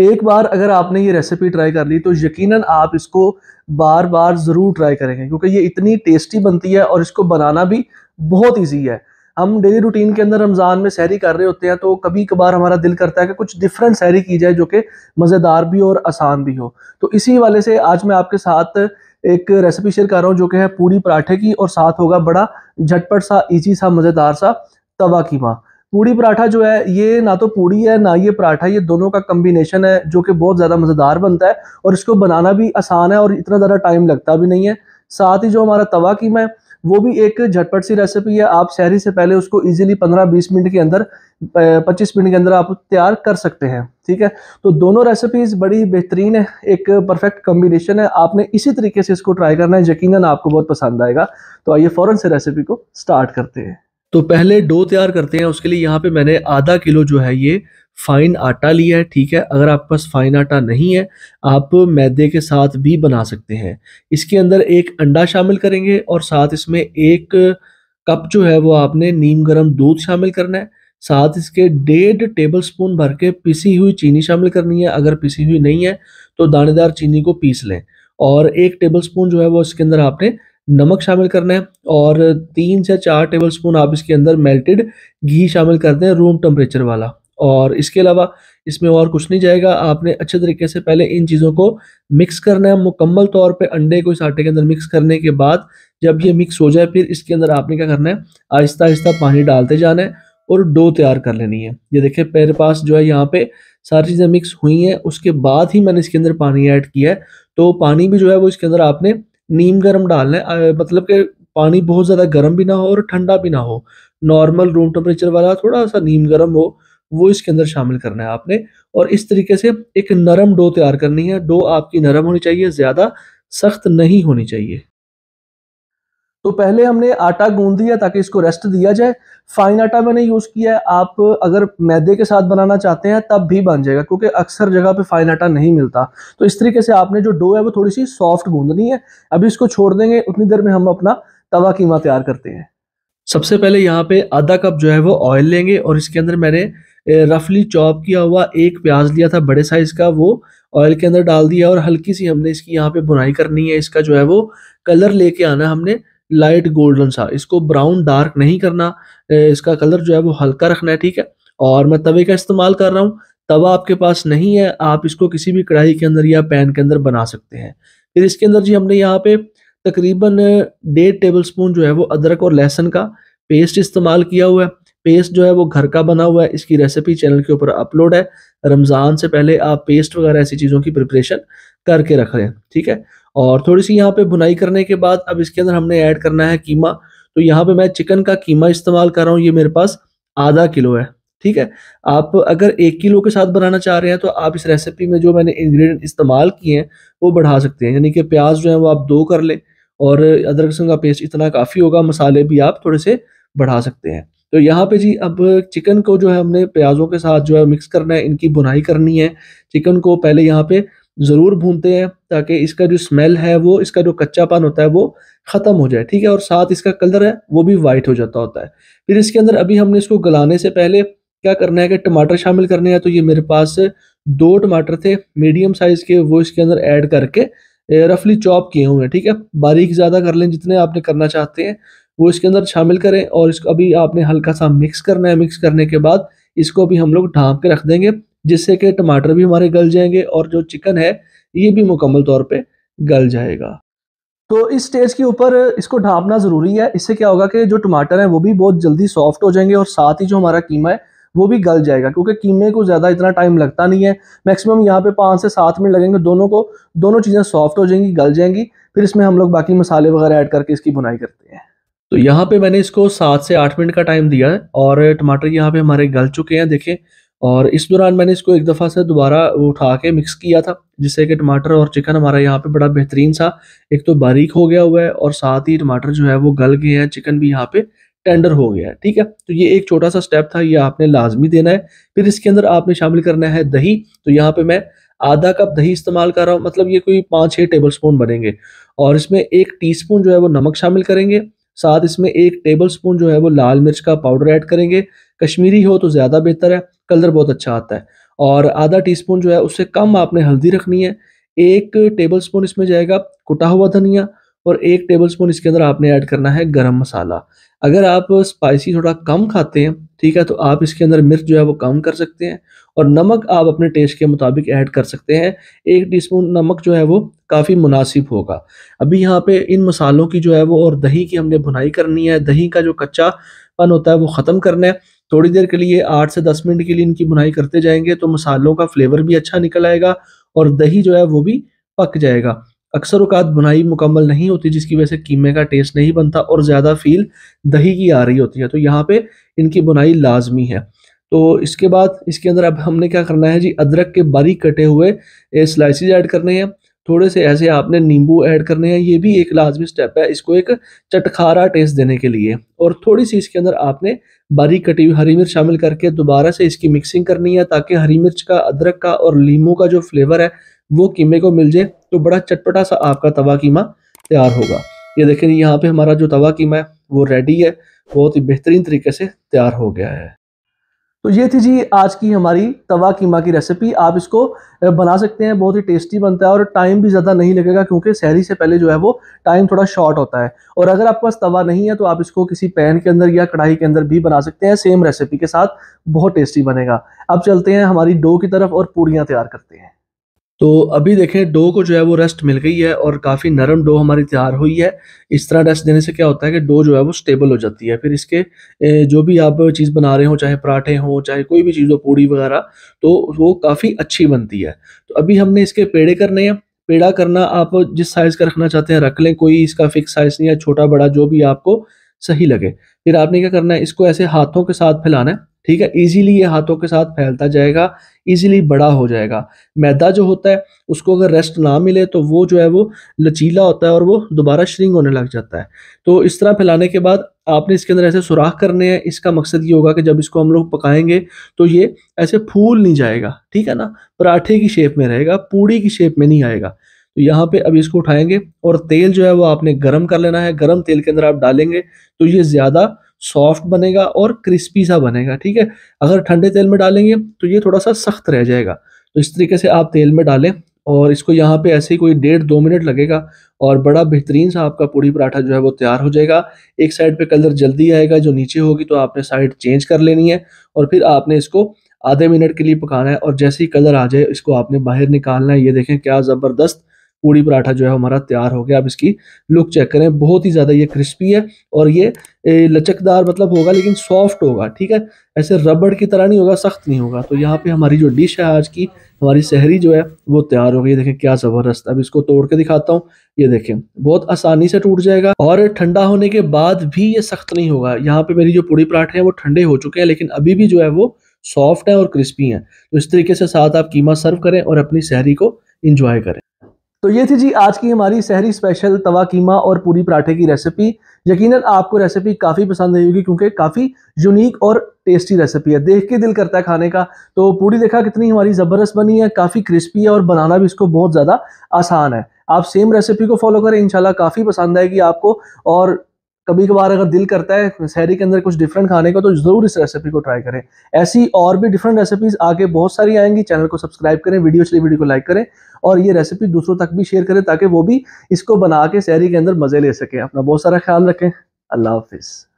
एक बार अगर आपने ये रेसिपी ट्राई कर ली तो यकीनन आप इसको बार बार ज़रूर ट्राई करेंगे क्योंकि ये इतनी टेस्टी बनती है और इसको बनाना भी बहुत ईजी है हम डेली रूटीन के अंदर रमज़ान में सैरी कर रहे होते हैं तो कभी कभार हमारा दिल करता है कि कुछ डिफरेंट सैरी की जाए जो कि मज़ेदार भी हो और आसान भी हो तो इसी वाले से आज मैं आपके साथ एक रेसिपी शेयर कर रहा हूँ जो कि है पूरी पराठे की और साथ होगा बड़ा झटपट सा ईजी सा मज़ेदार सा तवा कीमा पूड़ी पराठा जो है ये ना तो पूड़ी है ना ये पराठा ये दोनों का कम्बिनेशन है जो कि बहुत ज़्यादा मज़ेदार बनता है और इसको बनाना भी आसान है और इतना ज़्यादा टाइम लगता भी नहीं है साथ ही जो हमारा तवा कीमा है वो भी एक झटपट सी रेसिपी है आप शहरी से पहले उसको इजीली 15-20 मिनट के अंदर 25 मिनट के अंदर आप तैयार कर सकते हैं ठीक है तो दोनों रेसिपीज़ बड़ी बेहतरीन है एक परफेक्ट कम्बिनेशन है आपने इसी तरीके से इसको ट्राई करना है यकीन आपको बहुत पसंद आएगा तो आइए फ़ौरन से रेसिपी को स्टार्ट करते हैं तो पहले डो तैयार करते हैं उसके लिए यहाँ पे मैंने आधा किलो जो है ये फाइन आटा लिया है ठीक है अगर आपके पास फाइन आटा नहीं है आप मैदे के साथ भी बना सकते हैं इसके अंदर एक अंडा शामिल करेंगे और साथ इसमें एक कप जो है वो आपने नीम गर्म दूध शामिल करना है साथ इसके डेढ़ टेबल स्पून भर के पिसी हुई चीनी शामिल करनी है अगर पिसी हुई नहीं है तो दानेदार चीनी को पीस लें और एक टेबल स्पून जो है वो इसके अंदर आपने नमक शामिल करना है और तीन से चार टेबल स्पून आप इसके अंदर मेल्टेड घी शामिल कर दें रूम टेम्परेचर वाला और इसके अलावा इसमें और कुछ नहीं जाएगा आपने अच्छे तरीके से पहले इन चीज़ों को मिक्स करना है मुकम्मल तौर पे अंडे को इस आटे के अंदर मिक्स करने के बाद जब ये मिक्स हो जाए फिर इसके अंदर आपने क्या करना है आहिस्ता आहिस्ता पानी डालते जाना है और डो तैयार कर लेनी है ये देखिए मेरे पास जो है यहाँ पे सारी चीज़ें मिक्स हुई हैं उसके बाद ही मैंने इसके अंदर पानी ऐड किया है तो पानी भी जो है वो इसके अंदर आपने नीम गर्म डालना है मतलब कि पानी बहुत ज़्यादा गर्म भी ना हो और ठंडा भी ना हो नॉर्मल रूम टेम्परेचर वाला थोड़ा सा नीम गर्म हो वो इसके अंदर शामिल करना है आपने और इस तरीके से एक नरम डो तैयार करनी है डो आपकी नरम होनी चाहिए ज़्यादा सख्त नहीं होनी चाहिए तो पहले हमने आटा गूंद दिया ताकि इसको रेस्ट दिया जाए फाइन आटा मैंने यूज़ किया है आप अगर मैदे के साथ बनाना चाहते हैं तब भी बन जाएगा क्योंकि अक्सर जगह पे फाइन आटा नहीं मिलता तो इस तरीके से आपने जो डो है वो थोड़ी सी सॉफ्ट गूंदनी है अभी इसको छोड़ देंगे उतनी देर में हम अपना तवा कीमा तैयार करते हैं सबसे पहले यहाँ पे आधा कप जो है वो ऑयल लेंगे और इसके अंदर मैंने रफली चॉप किया हुआ एक प्याज लिया था बड़े साइज का वो ऑयल के अंदर डाल दिया और हल्की सी हमने इसकी यहाँ पे बुनाई करनी है इसका जो है वो कलर लेके आना हमने लाइट गोल्डन सा इसको ब्राउन डार्क नहीं करना इसका कलर जो है वो हल्का रखना है ठीक है और मैं तवे का इस्तेमाल कर रहा हूँ तवा आपके पास नहीं है आप इसको किसी भी कढ़ाई के अंदर या पैन के अंदर बना सकते हैं फिर इसके अंदर जी हमने यहाँ पे तकरीबन डेढ़ टेबल स्पून जो है वो अदरक और लहसुन का पेस्ट इस्तेमाल किया हुआ है पेस्ट जो है वो घर का बना हुआ है इसकी रेसिपी चैनल के ऊपर अपलोड है रमज़ान से पहले आप पेस्ट वगैरह ऐसी चीज़ों की प्रिपरेशन करके रख रहे हैं ठीक है और थोड़ी सी यहाँ पे भुनाई करने के बाद अब इसके अंदर हमने ऐड करना है कीमा तो यहाँ पे मैं चिकन का कीमा इस्तेमाल कर रहा हूँ ये मेरे पास आधा किलो है ठीक है आप अगर एक किलो के साथ बनाना चाह रहे हैं तो आप इस रेसिपी में जो मैंने इंग्रेडिएंट इस्तेमाल किए हैं वो बढ़ा सकते हैं यानी कि प्याज जो है वो आप दो कर लें और अदरक लहसुन का पेस्ट इतना काफ़ी होगा मसाले भी आप थोड़े से बढ़ा सकते हैं तो यहाँ पे जी अब चिकन को जो है हमने प्याज़ों के साथ जो है मिक्स करना है इनकी बुनाई करनी है चिकन को पहले यहाँ पे ज़रूर भूनते हैं ताकि इसका जो स्मेल है वो इसका जो कच्चापन होता है वो ख़त्म हो जाए ठीक है और साथ इसका कलर है वो भी वाइट हो जाता होता है फिर इसके अंदर अभी हमने इसको गलाने से पहले क्या करना है कि टमाटर शामिल करने हैं तो ये मेरे पास दो टमाटर थे मीडियम साइज़ के वो इसके अंदर ऐड करके रफली चॉप किए हुए हैं ठीक है बारीक ज़्यादा कर लें जितने आपने करना चाहते हैं वो इसके अंदर शामिल करें और इसको अभी आपने हल्का सा मिक्स करना है मिक्स करने के बाद इसको भी हम लोग ढांप के रख देंगे जिससे कि टमाटर भी हमारे गल जाएंगे और जो चिकन है ये भी मुकम्मल तौर पर गल जाएगा तो इस स्टेज के ऊपर इसको ढांपना ज़रूरी है इससे क्या होगा कि जो टमाटर हैं वो भी बहुत जल्दी सॉफ्ट हो जाएंगे और साथ ही जो हमारा कीमा है वो भी गल जाएगा क्योंकि कीमे को ज़्यादा इतना टाइम लगता नहीं है मैक्सिमम यहाँ पे पाँच से सात मिनट लगेंगे दोनों को दोनों चीज़ें सॉफ्ट हो जाएंगी गल जाएंगी फिर इसमें हम लोग बाकी मसाले वगैरह ऐड करके इसकी बुनाई करते हैं तो यहाँ पे मैंने इसको सात से आठ मिनट का टाइम दिया है और टमाटर यहाँ पे हमारे गल चुके हैं देखें और इस दौरान मैंने इसको एक दफ़ा से दोबारा उठा के मिक्स किया था जिससे कि टमाटर और चिकन हमारा यहाँ पे बड़ा बेहतरीन सा एक तो बारीक हो गया हुआ है और साथ ही टमाटर जो है वो गल गए हैं चिकन भी यहाँ पे टेंडर हो गया है ठीक है तो ये एक छोटा सा स्टेप था ये आपने लाजमी देना है फिर इसके अंदर आपने शामिल करना है दही तो यहाँ पर मैं आधा कप दही इस्तेमाल कर रहा हूँ मतलब ये कोई पाँच छः टेबल स्पून बनेंगे और इसमें एक स्पून जो है वो नमक शामिल करेंगे साथ इसमें एक टेबल स्पून जो है वो लाल मिर्च का पाउडर ऐड करेंगे कश्मीरी हो तो ज़्यादा बेहतर है कलर बहुत अच्छा आता है और आधा टीस्पून जो है उससे कम आपने हल्दी रखनी है एक टेबलस्पून इसमें जाएगा कुटा हुआ धनिया और एक टेबलस्पून इसके अंदर आपने ऐड करना है गरम मसाला अगर आप स्पाइसी थोड़ा कम खाते हैं ठीक है तो आप इसके अंदर मिर्च जो है वो कम कर सकते हैं और नमक आप अपने टेस्ट के मुताबिक ऐड कर सकते हैं एक टीस्पून नमक जो है वो काफ़ी मुनासिब होगा अभी यहाँ पे इन मसालों की जो है वो और दही की हमने भुनाई करनी है दही का जो कच्चापन होता है वो ख़त्म करना है थोड़ी देर के लिए आठ से दस मिनट के लिए इनकी बुनाई करते जाएंगे तो मसालों का फ्लेवर भी अच्छा निकल आएगा और दही जो है वो भी पक जाएगा अक्सर उकात बुनाई मुकम्मल नहीं होती जिसकी वजह से कीमे का टेस्ट नहीं बनता और ज़्यादा फील दही की आ रही होती है तो यहाँ पे इनकी बुनाई लाजमी है तो इसके बाद इसके अंदर अब हमने क्या करना है जी अदरक के बारीक कटे हुए स्लाइसिस ऐड करने हैं थोड़े से ऐसे आपने नींबू ऐड करने हैं ये भी एक लाजमी स्टेप है इसको एक चटखारा टेस्ट देने के लिए और थोड़ी सी इसके अंदर आपने बारीक कटी हुई हरी मिर्च शामिल करके दोबारा से इसकी मिक्सिंग करनी है ताकि हरी मिर्च का अदरक का और लीमू का जो फ्लेवर है वो कीमे को मिल जाए तो बड़ा चटपटा सा आपका तवा कीमा तैयार होगा ये देखें यहाँ पे हमारा जो तवा कीमा है वो रेडी है बहुत ही बेहतरीन तरीके से तैयार हो गया है तो ये थी जी आज की हमारी तवा कीमा की रेसिपी आप इसको बना सकते हैं बहुत ही टेस्टी बनता है और टाइम भी ज़्यादा नहीं लगेगा क्योंकि शहरी से पहले जो है वो टाइम थोड़ा शॉर्ट होता है और अगर आपके पास तवा नहीं है तो आप इसको किसी पैन के अंदर या कढ़ाई के अंदर भी बना सकते हैं सेम रेसिपी के साथ बहुत टेस्टी बनेगा अब चलते हैं हमारी डो की तरफ और पूड़ियाँ तैयार करते हैं तो अभी देखें डो को जो है वो रेस्ट मिल गई है और काफ़ी नरम डो हमारी तैयार हुई है इस तरह रेस्ट देने से क्या होता है कि डो जो है वो स्टेबल हो जाती है फिर इसके जो भी आप चीज़ बना रहे हो चाहे पराठे हों चाहे कोई भी चीज़ हो पूड़ी वगैरह तो वो काफ़ी अच्छी बनती है तो अभी हमने इसके पेड़े करने हैं पेड़ा करना आप जिस साइज़ का रखना चाहते हैं रख लें कोई इसका फिक्स साइज़ नहीं है छोटा बड़ा जो भी आपको सही लगे फिर आपने क्या करना है इसको ऐसे हाथों के साथ फैलाना है ठीक है इजीली ये हाथों के साथ फैलता जाएगा इजीली बड़ा हो जाएगा मैदा जो होता है उसको अगर रेस्ट ना मिले तो वो जो है वो लचीला होता है और वो दोबारा श्रिंग होने लग जाता है तो इस तरह फैलाने के बाद आपने इसके अंदर ऐसे सुराख करने हैं इसका मकसद ये होगा कि जब इसको हम लोग पकाएंगे तो ये ऐसे फूल नहीं जाएगा ठीक है ना पराठे की शेप में रहेगा पूड़ी की शेप में नहीं आएगा तो यहाँ पे अभी इसको उठाएंगे और तेल जो है वो आपने गर्म कर लेना है गर्म तेल के अंदर आप डालेंगे तो ये ज़्यादा सॉफ्ट बनेगा और क्रिस्पी सा बनेगा ठीक है अगर ठंडे तेल में डालेंगे तो ये थोड़ा सा सख्त रह जाएगा तो इस तरीके से आप तेल में डालें और इसको यहाँ पे ऐसे ही कोई डेढ़ दो मिनट लगेगा और बड़ा बेहतरीन सा आपका पूड़ी पराठा जो है वो तैयार हो जाएगा एक साइड पे कलर जल्दी आएगा जो नीचे होगी तो आपने साइड चेंज कर लेनी है और फिर आपने इसको आधे मिनट के लिए पकाना है और जैसे ही कलर आ जाए इसको आपने बाहर निकालना है ये देखें क्या ज़बरदस्त पूड़ी पराठा जो है हमारा तैयार हो गया आप इसकी लुक चेक करें बहुत ही ज़्यादा ये क्रिस्पी है और ये लचकदार मतलब होगा लेकिन सॉफ्ट होगा ठीक है ऐसे रबड़ की तरह नहीं होगा सख्त नहीं होगा तो यहाँ पे हमारी जो डिश है आज की हमारी शहरी जो है वो तैयार हो गई देखें क्या ज़बरदस्त अब इसको तोड़ के दिखाता हूँ ये देखें बहुत आसानी से टूट जाएगा और ठंडा होने के बाद भी ये सख्त नहीं होगा यहाँ पे मेरी जो पूड़ी पराठे हैं वो ठंडे हो चुके हैं लेकिन अभी भी जो है वो सॉफ्ट है और क्रिस्पी है तो इस तरीके से साथ आप कीमा सर्व करें और अपनी शहरी को इंजॉय करें तो ये थी जी आज की हमारी शहरी स्पेशल तवा कीमा और पूरी पराठे की रेसिपी यकीनन आपको रेसिपी काफ़ी पसंद आई होगी क्योंकि काफ़ी यूनिक और टेस्टी रेसिपी है देख के दिल करता है खाने का तो पूरी देखा कितनी हमारी ज़बरदस्त बनी है काफ़ी क्रिस्पी है और बनाना भी इसको बहुत ज़्यादा आसान है आप सेम रेसिपी को फॉलो करें इंशाल्लाह काफ़ी पसंद आएगी आपको और कभी कभार अगर दिल करता है शहरी के अंदर कुछ डिफरेंट खाने का तो ज़रूर इस रेसिपी को ट्राई करें ऐसी और भी डिफरेंट रेसिपीज़ आगे बहुत सारी आएंगी चैनल को सब्सक्राइब करें वीडियो चलिए वीडियो को लाइक करें और ये रेसिपी दूसरों तक भी शेयर करें ताकि वो भी इसको बना के शहरी के अंदर मज़े ले सकें अपना बहुत सारा ख्याल रखें अल्लाह हाफिज़